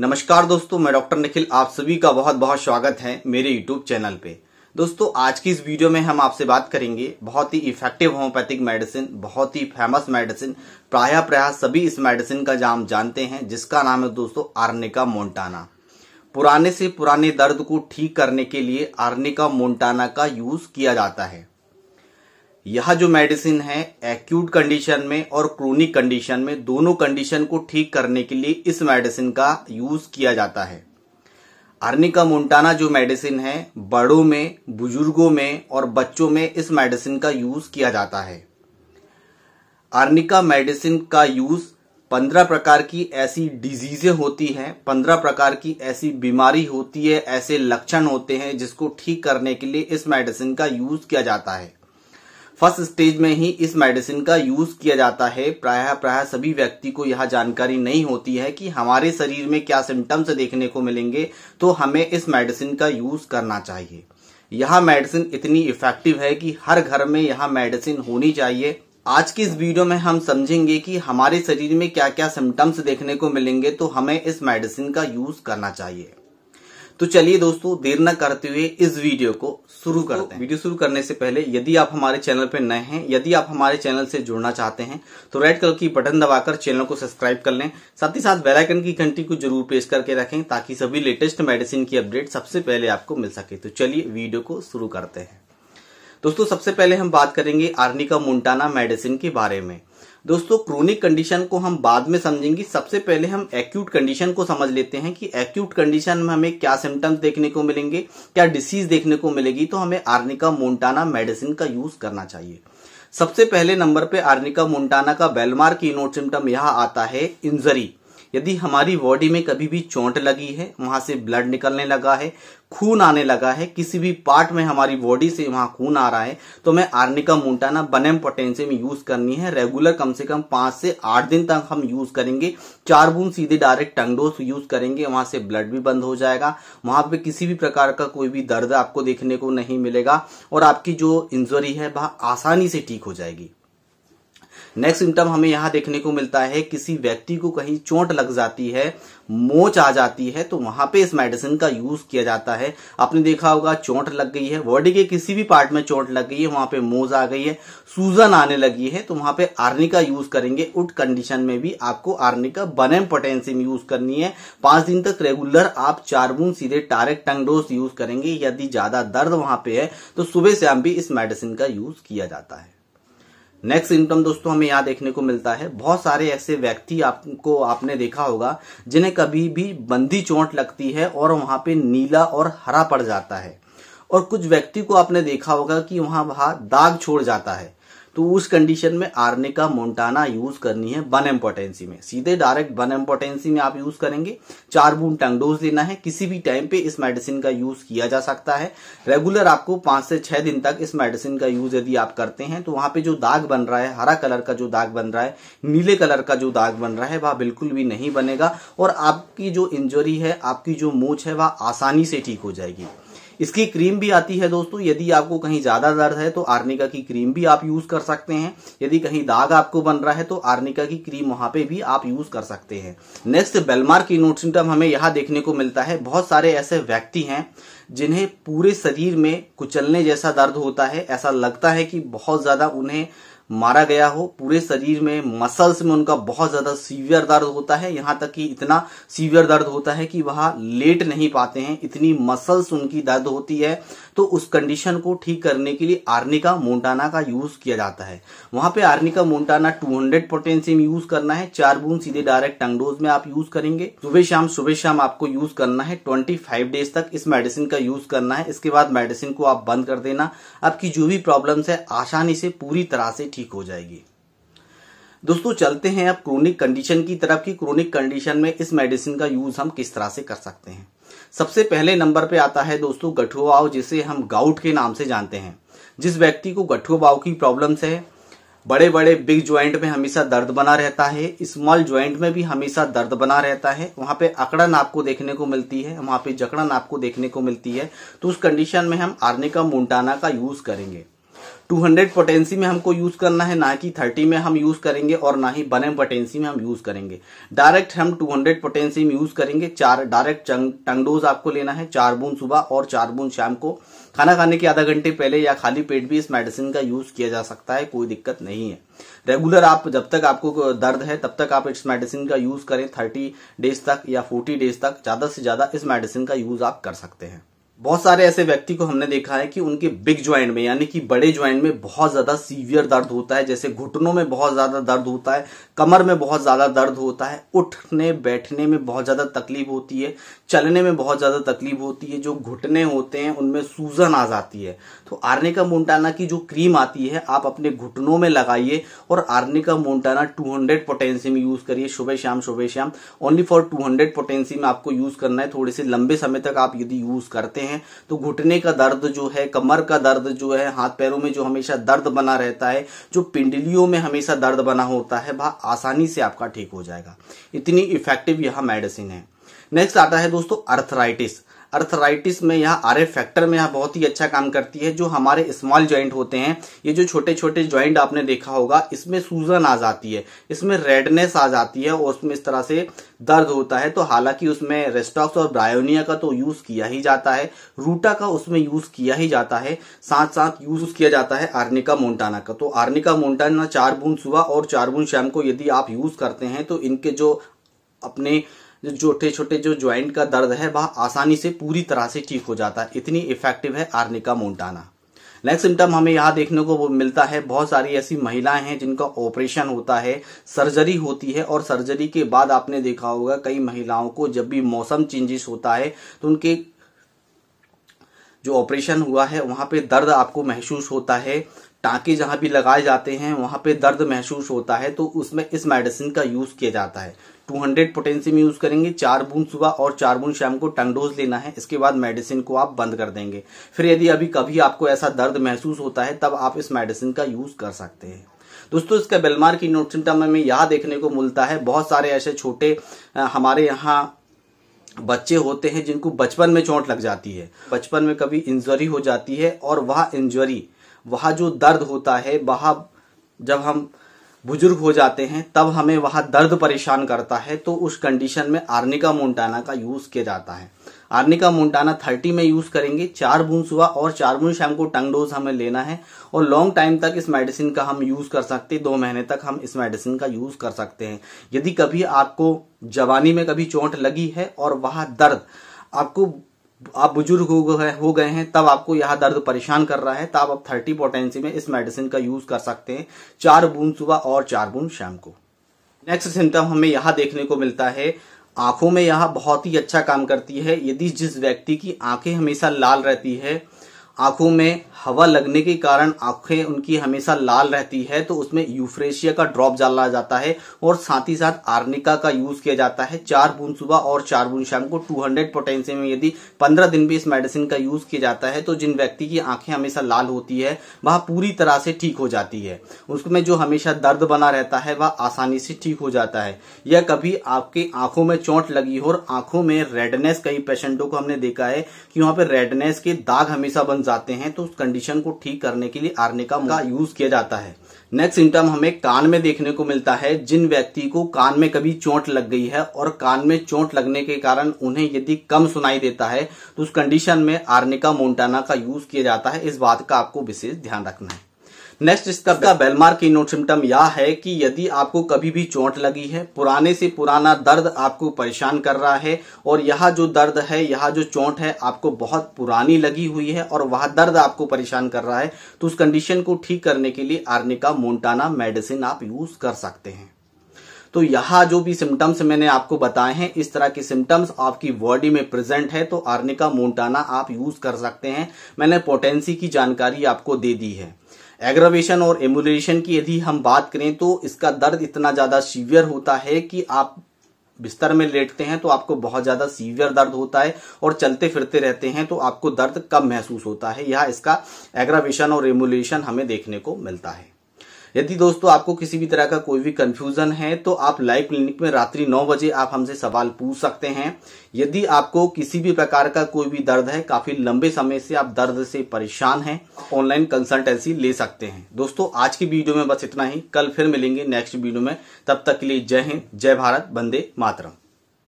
नमस्कार दोस्तों मैं डॉक्टर निखिल आप सभी का बहुत बहुत स्वागत है मेरे यूट्यूब चैनल पे दोस्तों आज की इस वीडियो में हम आपसे बात करेंगे बहुत ही इफेक्टिव होम्योपैथिक मेडिसिन बहुत ही फेमस मेडिसिन प्राय प्राय सभी इस मेडिसिन का जाम जानते हैं जिसका नाम है दोस्तों आर्निका मोन्टाना पुराने से पुराने दर्द को ठीक करने के लिए आर्निका मोन्टाना का यूज किया जाता है यह जो मेडिसिन है एक्यूट कंडीशन में और क्रोनिक कंडीशन में दोनों कंडीशन को ठीक करने के लिए इस मेडिसिन का यूज किया जाता है अर्निका मोन्टाना जो मेडिसिन है बड़ों में बुजुर्गों में और बच्चों में इस मेडिसिन का यूज किया जाता है अर्निका मेडिसिन का यूज पंद्रह प्रकार की ऐसी डिजीजें होती हैं पंद्रह प्रकार की ऐसी बीमारी होती है ऐसे लक्षण होते हैं जिसको ठीक करने के लिए इस मेडिसिन का यूज किया जाता है फर्स्ट स्टेज में ही इस मेडिसिन का यूज किया जाता है प्रायः प्रायः सभी व्यक्ति को यह जानकारी नहीं होती है कि हमारे शरीर में क्या सिम्टम्स देखने को मिलेंगे तो हमें इस मेडिसिन का यूज करना चाहिए यह मेडिसिन इतनी इफेक्टिव है कि हर घर में यह मेडिसिन होनी चाहिए आज की इस वीडियो में हम समझेंगे कि हमारे शरीर में क्या क्या सिम्टम्स देखने को मिलेंगे तो हमें इस मेडिसिन का यूज करना चाहिए तो चलिए दोस्तों देर न करते हुए इस वीडियो को शुरू करते हैं वीडियो शुरू करने से पहले यदि आप हमारे चैनल पर नए हैं यदि आप हमारे चैनल से जुड़ना चाहते हैं तो रेड कलर की बटन दबाकर चैनल को सब्सक्राइब कर लें साथ ही साथ बेलाइकन की घंटी को जरूर प्रेस करके रखें ताकि सभी लेटेस्ट मेडिसिन की अपडेट सबसे पहले आपको मिल सके तो चलिए वीडियो को शुरू करते हैं दोस्तों सबसे पहले हम बात करेंगे आर्निका मुंटाना मेडिसिन के बारे में दोस्तों क्रोनिक कंडीशन को हम बाद में समझेंगे सबसे पहले हम एक्यूट कंडीशन को समझ लेते हैं कि एक्यूट कंडीशन में हमें क्या सिम्टम्स देखने को मिलेंगे क्या डिसीज देखने को मिलेगी तो हमें आर्निका मोन्टाना मेडिसिन का यूज करना चाहिए सबसे पहले नंबर पे आर्निका मोन्टाना का बेलमार की नोट सिम्टम यह आता है इंजरी यदि हमारी बॉडी में कभी भी चोट लगी है वहां से ब्लड निकलने लगा है खून आने लगा है किसी भी पार्ट में हमारी बॉडी से वहां खून आ रहा है तो हमें आर्निका मुंटाना बनेम पोटेंशियम यूज करनी है रेगुलर कम से कम पांच से आठ दिन तक हम यूज करेंगे चार बूंद सीधे डायरेक्ट टंगडोस यूज करेंगे वहां से ब्लड भी बंद हो जाएगा वहां पे किसी भी प्रकार का कोई भी दर्द आपको देखने को नहीं मिलेगा और आपकी जो इंजरी है वह आसानी से ठीक हो जाएगी नेक्स्ट सिम्टम हमें यहाँ देखने को मिलता है किसी व्यक्ति को कहीं चोट लग जाती है मोच आ जाती है तो वहां पे इस मेडिसिन का यूज किया जाता है आपने देखा होगा चोट लग गई है बॉडी के किसी भी पार्ट में चोट लग गई है वहां पे मोज आ गई है सूजन आने लगी है तो वहां पे आर्निका यूज करेंगे उट कंडीशन में भी आपको आर्निका बनेम पोटेंसियम यूज करनी है पांच दिन तक रेगुलर आप चार बूंद सीधे टारेक टंग यूज करेंगे यदि ज्यादा दर्द वहां पे है तो सुबह शाम भी इस मेडिसिन का यूज किया जाता है नेक्स्ट सिम्टम दोस्तों हमें यहाँ देखने को मिलता है बहुत सारे ऐसे व्यक्ति आपको आपने देखा होगा जिन्हें कभी भी बंदी चोट लगती है और वहां पे नीला और हरा पड़ जाता है और कुछ व्यक्ति को आपने देखा होगा कि वहां वहां दाग छोड़ जाता है तो उस कंडीशन में आरने का मोन्टाना यूज करनी है वन एम्पोर्टेंसी में सीधे डायरेक्ट वन एम्पोर्टेंसी में आप यूज करेंगे चार बूंद टंगडोज लेना देना है किसी भी टाइम पे इस मेडिसिन का यूज किया जा सकता है रेगुलर आपको पांच से छह दिन तक इस मेडिसिन का यूज यदि आप करते हैं तो वहां पे जो दाग बन रहा है हरा कलर का जो दाग बन रहा है नीले कलर का जो दाग बन रहा है वह बिल्कुल भी नहीं बनेगा और आपकी जो इंजरी है आपकी जो मोच है वह आसानी से ठीक हो जाएगी इसकी क्रीम भी आती है दोस्तों यदि आपको कहीं ज्यादा दर्द है तो आर्निका की क्रीम भी आप यूज कर सकते हैं यदि कहीं दाग आपको बन रहा है तो आर्निका की क्रीम वहां पे भी आप यूज कर सकते हैं नेक्स्ट बेलमार की नोट सिम्टम हमें यहाँ देखने को मिलता है बहुत सारे ऐसे व्यक्ति हैं जिन्हें पूरे शरीर में कुचलने जैसा दर्द होता है ऐसा लगता है कि बहुत ज्यादा उन्हें मारा गया हो पूरे शरीर में मसल्स में उनका बहुत ज्यादा सीवियर दर्द होता है यहाँ तक कि इतना सीवियर दर्द होता है कि वह लेट नहीं पाते हैं इतनी मसल्स उनकी दर्द होती है तो उस कंडीशन को ठीक करने के लिए आर्निका मोन्टाना का यूज किया जाता है वहां पे Arnica Montana 200 hundred potency use करना है चार बूंद सीधे डायरेक्ट टंगडोज में आप यूज करेंगे सुबह शाम सुबह शाम आपको यूज करना है ट्वेंटी फाइव डेज तक इस मेडिसिन का यूज करना है इसके बाद मेडिसिन को आप बंद कर देना आपकी जो भी प्रॉब्लम है आसानी से पूरी तरह से ठीक हो जाएगी दोस्तों चलते हैं अब क्रोनिक कंडीशन की तरफ की क्रोनिक कंडीशन में इस मेडिसिन का यूज हम किस तरह से कर सकते हैं सबसे पहले नंबर पे आता है दोस्तों गठुआव जिसे हम गाउट के नाम से जानते हैं जिस व्यक्ति को बाव की प्रॉब्लम्स है बड़े बड़े बिग ज्वाइंट में हमेशा दर्द बना रहता है स्मॉल ज्वाइंट में भी हमेशा दर्द बना रहता है वहां पे अकड़न आपको देखने को मिलती है वहां पे जकड़न आपको देखने को मिलती है तो उस कंडीशन में हम आर्निका मोन्टाना का यूज करेंगे टू हंड्रेड पोटेंसी में हमको यूज करना है ना कि थर्टी में हम यूज करेंगे और ना ही बने पोटेंसी में हम यूज करेंगे डायरेक्ट हम टू हंड्रेड पोटेंसी में यूज करेंगे चार डायरेक्ट टंगडोज आपको लेना है चार बूंद सुबह और चार बूंद शाम को खाना खाने के आधा घंटे पहले या खाली पेट भी इस मेडिसिन का यूज किया जा सकता है कोई दिक्कत नहीं है रेगुलर आप जब तक आपको दर्द है तब तक आप इस मेडिसिन का यूज करें थर्टी डेज तक या फोर्टी डेज तक ज्यादा से ज्यादा इस मेडिसिन का यूज आप कर सकते हैं बहुत सारे ऐसे व्यक्ति को हमने देखा है कि उनके बिग ज्वाइंट में यानी कि बड़े ज्वाइंट में बहुत ज़्यादा सीवियर दर्द होता है जैसे घुटनों में बहुत ज़्यादा दर्द होता है कमर में बहुत ज़्यादा दर्द होता है उठने बैठने में बहुत ज़्यादा तकलीफ होती है चलने में बहुत ज़्यादा तकलीफ होती है जो घुटने होते हैं उनमें सूजन आ जाती है तो आर्निका मोन्टाना की जो क्रीम आती है आप अपने घुटनों में लगाइए और आर्निका मोन्टाना टू हंड्रेड में यूज़ करिए सुबह शाम सुबह शाम ओनली फॉर टू हंड्रेड में आपको यूज़ करना है थोड़े से लंबे समय तक आप यदि यूज़ करते हैं हैं तो घुटने का दर्द जो है कमर का दर्द जो है हाथ पैरों में जो हमेशा दर्द बना रहता है जो पिंडलियों में हमेशा दर्द बना होता है वह आसानी से आपका ठीक हो जाएगा इतनी इफेक्टिव यह मेडिसिन है नेक्स्ट आता है दोस्तों अर्थराइटिस अर्थराइटिस में यहाँ आर फैक्टर में यहाँ बहुत ही अच्छा काम करती है जो हमारे स्मॉल ज्वाइंट होते हैं ये जो छोटे छोटे ज्वाइंट आपने देखा होगा इसमें सूजन आ जाती है इसमें रेडनेस आ जाती है और उसमें इस तरह से दर्द होता है तो हालांकि उसमें रेस्टॉक्स और ब्रायोनिया का तो यूज किया ही जाता है रूटा का उसमें यूज किया ही जाता है साथ साथ यूज किया जाता है आर्निका मोन्टाना का तो आर्निका मोन्टाना चार बूंद सुबह और चार बूंद शाम को यदि आप यूज करते हैं तो इनके जो अपने छोटे छोटे जो ज्वाइंट का दर्द है वह आसानी से पूरी तरह से ठीक हो जाता है इतनी इफेक्टिव है आर्निका मोन्टाना नेक्स्ट सिम्टम हमें यहाँ देखने को मिलता है बहुत सारी ऐसी महिलाएं हैं जिनका ऑपरेशन होता है सर्जरी होती है और सर्जरी के बाद आपने देखा होगा कई महिलाओं को जब भी मौसम चेंजेस होता है तो उनके जो ऑपरेशन हुआ है वहाँ पे दर्द आपको महसूस होता है टाँके जहाँ भी लगाए जाते हैं वहाँ पे दर्द महसूस होता है तो उसमें इस मेडिसिन का यूज़ किया जाता है 200 हंड्रेड में यूज़ करेंगे चार बूंद सुबह और चार बूंद शाम को टंगडोज लेना है इसके बाद मेडिसिन को आप बंद कर देंगे फिर यदि अभी कभी आपको ऐसा दर्द महसूस होता है तब आप इस मेडिसिन का यूज़ कर सकते हैं दोस्तों इसका बेलमार की नोट सिम्टम हमें यहाँ देखने को मिलता है बहुत सारे ऐसे छोटे हमारे यहाँ बच्चे होते हैं जिनको बचपन में चोट लग जाती है बचपन में कभी इंजरी हो जाती है और वह इंजरी वह जो दर्द होता है वह जब हम बुजुर्ग हो जाते हैं तब हमें वहाँ दर्द परेशान करता है तो उस कंडीशन में आर्निका मोन्टाना का यूज़ किया जाता है आर्निका मोन्टाना थर्टी में यूज़ करेंगे चार बूंद सुबह और चार बूंद शाम को टंग डोज हमें लेना है और लॉन्ग टाइम तक इस मेडिसिन का हम यूज़ कर सकते हैं दो महीने तक हम इस मेडिसिन का यूज़ कर सकते हैं यदि कभी आपको जवानी में कभी चोट लगी है और वहाँ दर्द आपको आप बुजुर्ग हो गए हो गए हैं तब आपको यह दर्द परेशान कर रहा है तब आप थर्टी पोटेंसी में इस मेडिसिन का यूज कर सकते हैं चार बूंद सुबह और चार बूंद शाम को नेक्स्ट सिम्टम हमें यह देखने को मिलता है आंखों में यह बहुत ही अच्छा काम करती है यदि जिस व्यक्ति की आंखें हमेशा लाल रहती है आंखों में हवा लगने के कारण आंखें उनकी हमेशा लाल रहती है तो उसमें यूफ्रेशिया का ड्रॉप डाला जाता है और साथ ही साथ आर्निका का यूज किया जाता है चार बूंद सुबह और चार बूंद शाम को 200 पोटेंशियम में यदि 15 दिन भी इस मेडिसिन का यूज किया जाता है तो जिन व्यक्ति की आंखें हमेशा लाल होती है वह पूरी तरह से ठीक हो जाती है उसमें जो हमेशा दर्द बना रहता है वह आसानी से ठीक हो जाता है या कभी आपकी आंखों में चोट लगी हो और आंखों में रेडनेस कई पेशेंटों को हमने देखा है कि वहां पर रेडनेस के दाग हमेशा बन जाते हैं तो उस कंडीशन को ठीक करने के लिए आर्निका का यूज किया जाता है नेक्स्ट सिम्टम हमें कान में देखने को मिलता है जिन व्यक्ति को कान में कभी चोट लग गई है और कान में चोट लगने के कारण उन्हें यदि कम सुनाई देता है तो उस कंडीशन में आर्निका मोन्टाना का यूज किया जाता है इस बात का आपको विशेष ध्यान रखना है नेक्स्ट स्टेप का बेलमार की नोट सिम्टम यह है कि यदि आपको कभी भी चोट लगी है पुराने से पुराना दर्द आपको परेशान कर रहा है और यह जो दर्द है यह जो चोट है आपको बहुत पुरानी लगी हुई है और वह दर्द आपको परेशान कर रहा है तो उस कंडीशन को ठीक करने के लिए आर्निका मोन्टाना मेडिसिन आप यूज कर सकते हैं तो यहाँ जो भी सिम्टम्स मैंने आपको बताए हैं इस तरह के सिम्टम्स आपकी बॉडी में प्रेजेंट है तो आर्निका मोन्टाना आप यूज कर सकते हैं मैंने पोटेंसी की जानकारी आपको दे दी है एग्रवेशन और एमुलेशन की यदि हम बात करें तो इसका दर्द इतना ज्यादा सीवियर होता है कि आप बिस्तर में लेटते हैं तो आपको बहुत ज्यादा सीवियर दर्द होता है और चलते फिरते रहते हैं तो आपको दर्द कम महसूस होता है यह इसका एग्रावेशन और एमुलेशन हमें देखने को मिलता है यदि दोस्तों आपको किसी भी तरह का कोई भी कंफ्यूजन है तो आप लाइव क्लिनिक में रात्रि नौ बजे आप हमसे सवाल पूछ सकते हैं यदि आपको किसी भी प्रकार का कोई भी दर्द है काफी लंबे समय से आप दर्द से परेशान हैं ऑनलाइन कंसल्टेंसी ले सकते हैं दोस्तों आज की वीडियो में बस इतना ही कल फिर मिलेंगे नेक्स्ट वीडियो में तब तक के लिए जय हिंद जय भारत बंदे मातरम